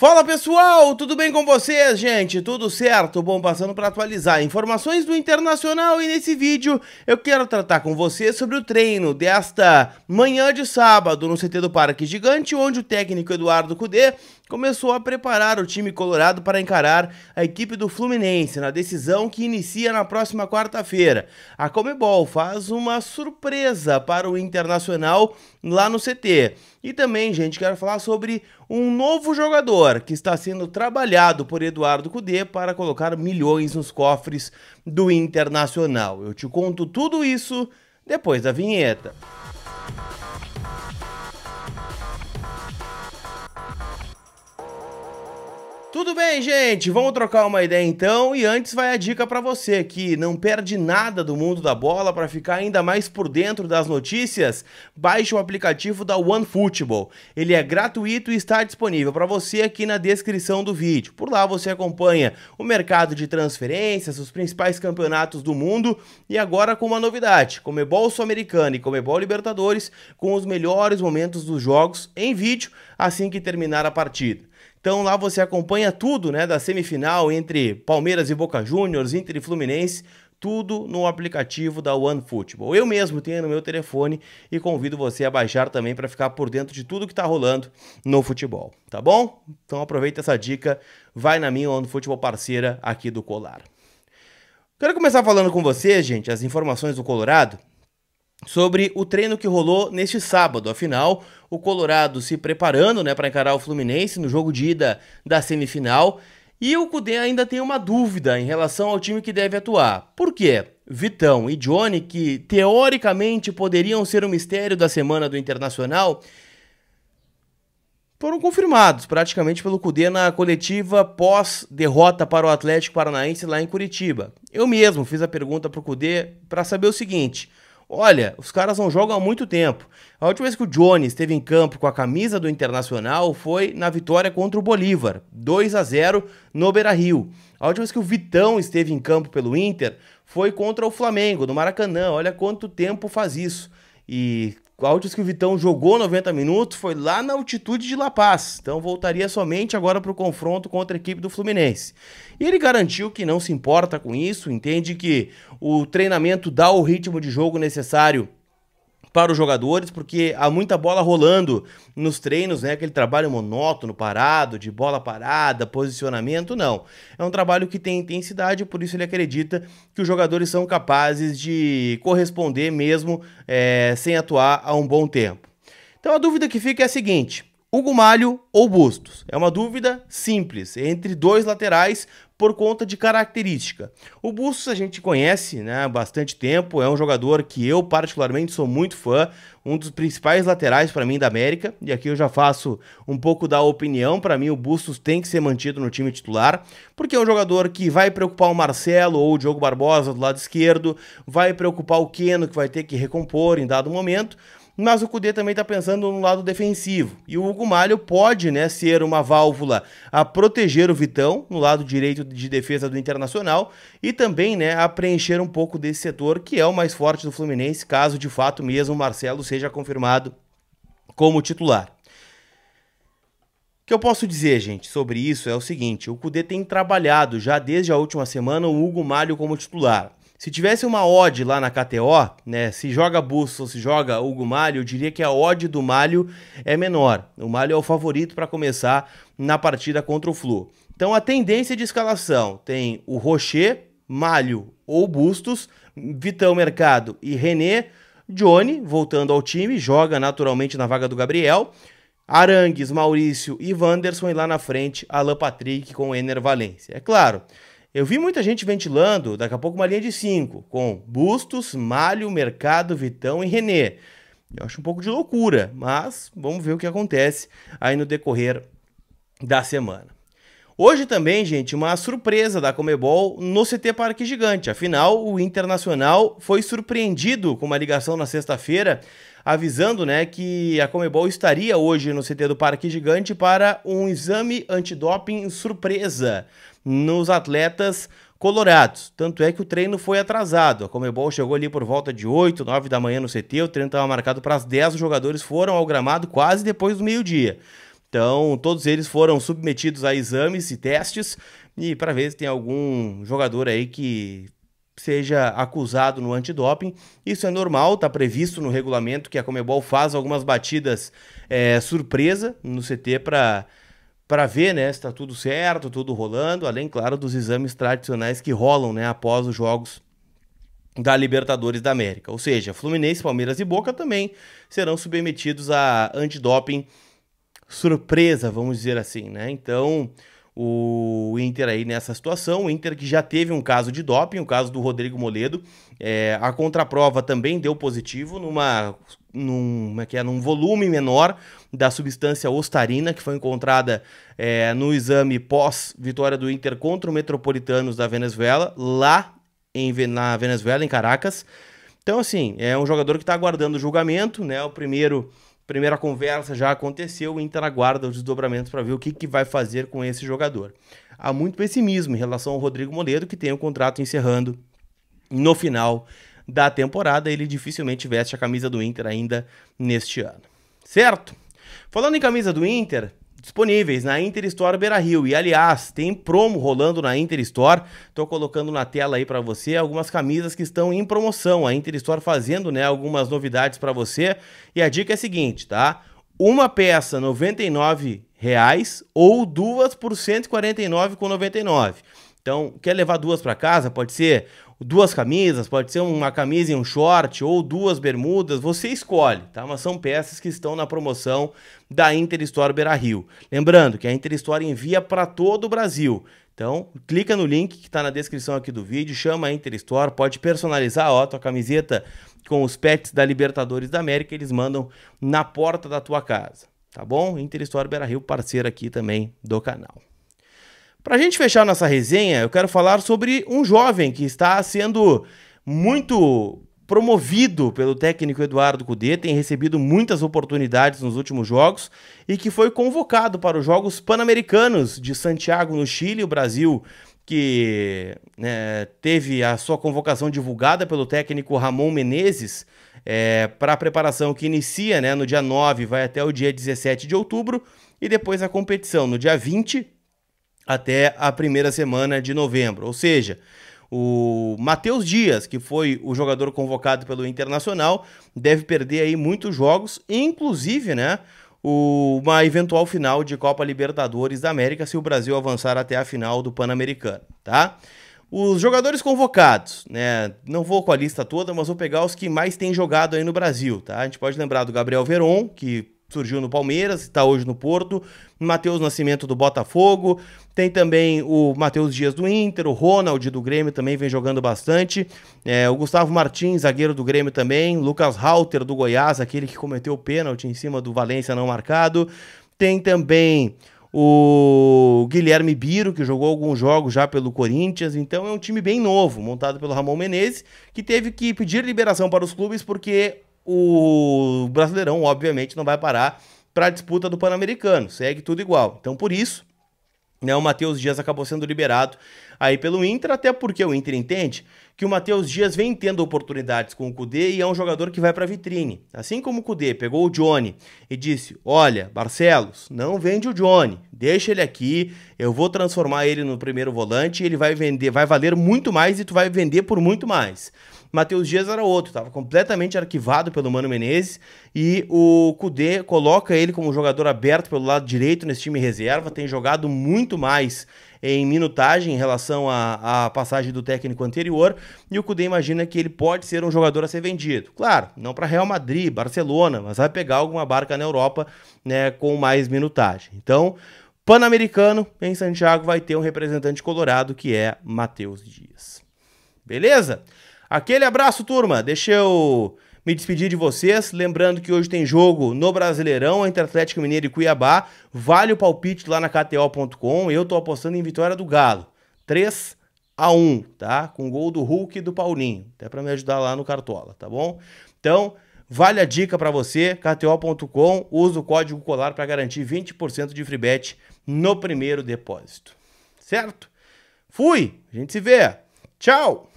Fala pessoal, tudo bem com vocês, gente? Tudo certo? Bom, passando para atualizar informações do internacional e nesse vídeo eu quero tratar com vocês sobre o treino desta manhã de sábado no CT do Parque Gigante, onde o técnico Eduardo Cudê começou a preparar o time colorado para encarar a equipe do Fluminense na decisão que inicia na próxima quarta-feira. A Comebol faz uma surpresa para o Internacional lá no CT. E também, gente, quero falar sobre um novo jogador que está sendo trabalhado por Eduardo Cudê para colocar milhões nos cofres do Internacional. Eu te conto tudo isso depois da vinheta. Tudo bem, gente? Vamos trocar uma ideia então. E antes vai a dica para você que não perde nada do mundo da bola para ficar ainda mais por dentro das notícias. Baixe o aplicativo da OneFootball. Ele é gratuito e está disponível para você aqui na descrição do vídeo. Por lá você acompanha o mercado de transferências, os principais campeonatos do mundo e agora com uma novidade: Comebol Sul-Americana e Comebol Libertadores com os melhores momentos dos jogos em vídeo assim que terminar a partida. Então lá você acompanha tudo, né, da semifinal entre Palmeiras e Boca Juniors, Inter e Fluminense, tudo no aplicativo da OneFootball. Eu mesmo tenho no meu telefone e convido você a baixar também para ficar por dentro de tudo que está rolando no futebol, tá bom? Então aproveita essa dica, vai na minha OneFootball parceira aqui do Colar. Quero começar falando com você, gente, as informações do Colorado sobre o treino que rolou neste sábado. Afinal, o Colorado se preparando né, para encarar o Fluminense no jogo de ida da semifinal. E o Cudê ainda tem uma dúvida em relação ao time que deve atuar. Por quê? Vitão e Johnny, que teoricamente poderiam ser o um mistério da semana do Internacional, foram confirmados praticamente pelo Cudê na coletiva pós-derrota para o Atlético Paranaense lá em Curitiba. Eu mesmo fiz a pergunta para o Cudê para saber o seguinte Olha, os caras não jogam há muito tempo. A última vez que o Johnny esteve em campo com a camisa do Internacional foi na vitória contra o Bolívar, 2 a 0 no Beira-Rio. A última vez que o Vitão esteve em campo pelo Inter foi contra o Flamengo, no Maracanã. Olha quanto tempo faz isso. E áudios que o Vitão jogou 90 minutos foi lá na altitude de La Paz, então voltaria somente agora para o confronto contra a equipe do Fluminense. E ele garantiu que não se importa com isso, entende que o treinamento dá o ritmo de jogo necessário para os jogadores, porque há muita bola rolando nos treinos, né? Aquele trabalho monótono, parado, de bola parada, posicionamento, não. É um trabalho que tem intensidade, por isso ele acredita que os jogadores são capazes de corresponder mesmo é, sem atuar há um bom tempo. Então a dúvida que fica é a seguinte: Hugo Malho ou Bustos? É uma dúvida simples, entre dois laterais por conta de característica. O Bustos a gente conhece né, há bastante tempo, é um jogador que eu particularmente sou muito fã, um dos principais laterais para mim da América, e aqui eu já faço um pouco da opinião, para mim o Bustos tem que ser mantido no time titular, porque é um jogador que vai preocupar o Marcelo ou o Diogo Barbosa do lado esquerdo, vai preocupar o Keno que vai ter que recompor em dado momento, mas o Cudê também está pensando no lado defensivo. E o Hugo Malho pode né, ser uma válvula a proteger o Vitão no lado direito de defesa do Internacional e também né, a preencher um pouco desse setor que é o mais forte do Fluminense, caso de fato mesmo o Marcelo seja confirmado como titular. O que eu posso dizer, gente, sobre isso é o seguinte: o Cudê tem trabalhado já desde a última semana o Hugo Malho como titular. Se tivesse uma odd lá na KTO, né, se joga Busso, se joga Hugo Malho, eu diria que a odd do Malho é menor. O Malho é o favorito para começar na partida contra o Flu. Então a tendência de escalação tem o Rocher, Malho ou Bustos, Vitão Mercado e René, Johnny voltando ao time, joga naturalmente na vaga do Gabriel, Arangues, Maurício e Wanderson e lá na frente Alan Patrick com Ener Valência. É claro, eu vi muita gente ventilando daqui a pouco uma linha de 5, com Bustos, Malho, Mercado, Vitão e René. Eu acho um pouco de loucura, mas vamos ver o que acontece aí no decorrer da semana. Hoje também, gente, uma surpresa da Comebol no CT Parque Gigante. Afinal, o Internacional foi surpreendido com uma ligação na sexta-feira avisando, né, que a Comebol estaria hoje no CT do Parque Gigante para um exame antidoping surpresa nos atletas colorados. Tanto é que o treino foi atrasado. A Comebol chegou ali por volta de 8, 9 da manhã no CT, o treino estava marcado para as 10, os jogadores foram ao gramado quase depois do meio-dia. Então, todos eles foram submetidos a exames e testes e para ver se tem algum jogador aí que seja acusado no antidoping. Isso é normal, está previsto no regulamento que a Comebol faz algumas batidas é, surpresa no CT para para ver né, se está tudo certo, tudo rolando, além, claro, dos exames tradicionais que rolam né, após os jogos da Libertadores da América. Ou seja, Fluminense, Palmeiras e Boca também serão submetidos a antidoping surpresa, vamos dizer assim. Né? Então, o Inter aí nessa situação, o Inter que já teve um caso de doping, o caso do Rodrigo Moledo, é, a contraprova também deu positivo numa num, é que é, num volume menor da substância ostarina que foi encontrada é, no exame pós-vitória do Inter contra o Metropolitanos da Venezuela, lá em, na Venezuela, em Caracas. Então, assim, é um jogador que está aguardando o julgamento, né? O primeiro primeira conversa já aconteceu, o Inter aguarda os desdobramentos para ver o que, que vai fazer com esse jogador. Há muito pessimismo em relação ao Rodrigo Moledo, que tem o contrato encerrando no final da temporada, ele dificilmente veste a camisa do Inter ainda neste ano. Certo? Falando em camisa do Inter, disponíveis na Inter Store Beira Rio. E aliás, tem promo rolando na Inter Store. Tô colocando na tela aí para você algumas camisas que estão em promoção. A Inter Store fazendo, né, algumas novidades para você. E a dica é a seguinte, tá? Uma peça R$ 99 reais, ou duas por R$ 149,99. Então, quer levar duas para casa? Pode ser duas camisas, pode ser uma camisa e um short ou duas bermudas, você escolhe, tá? Mas são peças que estão na promoção da Interstore Beira Rio. Lembrando que a Interstore envia para todo o Brasil. Então, clica no link que está na descrição aqui do vídeo, chama a Interstore, pode personalizar ó, a tua camiseta com os pets da Libertadores da América, eles mandam na porta da tua casa, tá bom? Interstore Beira Rio, parceiro aqui também do canal. Para a gente fechar nossa resenha, eu quero falar sobre um jovem que está sendo muito promovido pelo técnico Eduardo Cudê, tem recebido muitas oportunidades nos últimos jogos e que foi convocado para os Jogos Pan-Americanos de Santiago, no Chile. O Brasil que né, teve a sua convocação divulgada pelo técnico Ramon Menezes é, para a preparação que inicia né, no dia 9, vai até o dia 17 de outubro, e depois a competição no dia 20 até a primeira semana de novembro. Ou seja, o Matheus Dias, que foi o jogador convocado pelo Internacional, deve perder aí muitos jogos, inclusive, né, uma eventual final de Copa Libertadores da América se o Brasil avançar até a final do Pan-Americano, tá? Os jogadores convocados, né? Não vou com a lista toda, mas vou pegar os que mais têm jogado aí no Brasil, tá? A gente pode lembrar do Gabriel Veron, que surgiu no Palmeiras, está hoje no Porto, Matheus Nascimento do Botafogo, tem também o Matheus Dias do Inter, o Ronald do Grêmio também vem jogando bastante, é, o Gustavo Martins, zagueiro do Grêmio também, Lucas Halter do Goiás, aquele que cometeu o pênalti em cima do Valência não marcado, tem também o Guilherme Biro, que jogou alguns jogos já pelo Corinthians, então é um time bem novo, montado pelo Ramon Menezes, que teve que pedir liberação para os clubes porque o Brasileirão, obviamente, não vai parar para a disputa do Pan-Americano. Segue tudo igual. Então, por isso, né, o Matheus Dias acabou sendo liberado aí pelo Inter, até porque o Inter entende que o Matheus Dias vem tendo oportunidades com o Cudê e é um jogador que vai para vitrine. Assim como o Cudê pegou o Johnny e disse: "Olha, Barcelos, não vende o Johnny, deixa ele aqui, eu vou transformar ele no primeiro volante, ele vai vender, vai valer muito mais e tu vai vender por muito mais". Matheus Dias era outro, estava completamente arquivado pelo Mano Menezes e o Cudê coloca ele como jogador aberto pelo lado direito nesse time reserva, tem jogado muito mais em minutagem em relação à, passagem do técnico anterior, e o Cudê imagina que ele pode ser um jogador a ser vendido. Claro, não para Real Madrid, Barcelona, mas vai pegar alguma barca na Europa né, com mais minutagem. Então, Pan-Americano em Santiago vai ter um representante colorado que é Matheus Dias. Beleza? Aquele abraço, turma. Deixa eu me despedir de vocês, lembrando que hoje tem jogo no Brasileirão entre Atlético Mineiro e Cuiabá. Vale o palpite lá na KTO.com. Eu tô apostando em vitória do Galo. 3 a 1, tá? Com gol do Hulk e do Paulinho, até para me ajudar lá no cartola, tá bom? Então, vale a dica para você, kto.com, usa o código colar para garantir 20% de free bet no primeiro depósito. Certo? Fui, a gente se vê. Tchau.